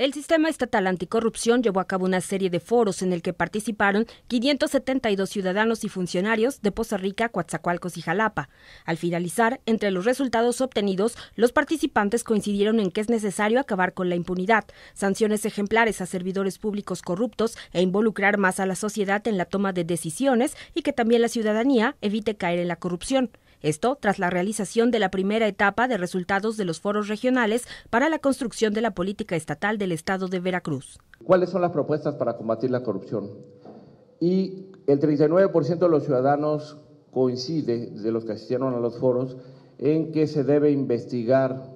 El sistema estatal anticorrupción llevó a cabo una serie de foros en el que participaron 572 ciudadanos y funcionarios de Poza Rica, Coatzacoalcos y Jalapa. Al finalizar, entre los resultados obtenidos, los participantes coincidieron en que es necesario acabar con la impunidad, sanciones ejemplares a servidores públicos corruptos e involucrar más a la sociedad en la toma de decisiones y que también la ciudadanía evite caer en la corrupción. Esto tras la realización de la primera etapa de resultados de los foros regionales para la construcción de la política estatal del Estado de Veracruz. ¿Cuáles son las propuestas para combatir la corrupción? Y el 39% de los ciudadanos coincide, de los que asistieron a los foros, en que se debe investigar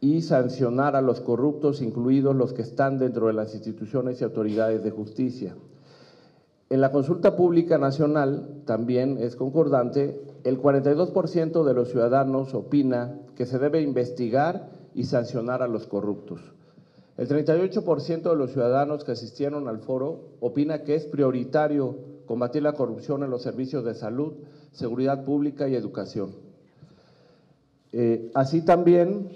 y sancionar a los corruptos, incluidos los que están dentro de las instituciones y autoridades de justicia. En la consulta pública nacional también es concordante, el 42% de los ciudadanos opina que se debe investigar y sancionar a los corruptos. El 38% de los ciudadanos que asistieron al foro opina que es prioritario combatir la corrupción en los servicios de salud, seguridad pública y educación. Eh, así también,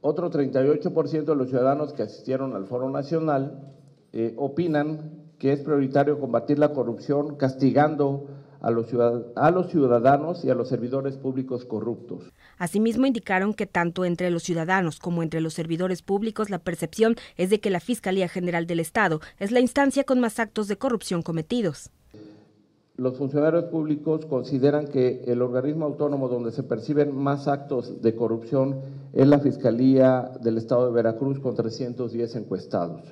otro 38% de los ciudadanos que asistieron al foro nacional eh, opinan que es prioritario combatir la corrupción castigando a los, ciudadanos y a los servidores públicos corruptos. Asimismo, indicaron que tanto entre los ciudadanos como entre los servidores públicos la percepción es de que la Fiscalía General del Estado es la instancia con más actos de corrupción cometidos. Los funcionarios públicos consideran que el organismo autónomo donde se perciben más actos de corrupción es la Fiscalía del Estado de Veracruz con 310 encuestados.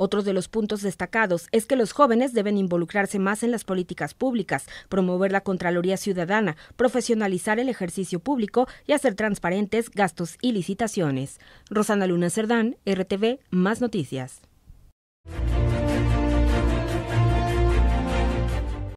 Otro de los puntos destacados es que los jóvenes deben involucrarse más en las políticas públicas, promover la Contraloría Ciudadana, profesionalizar el ejercicio público y hacer transparentes gastos y licitaciones. Rosana Luna Cerdán, RTV, Más Noticias.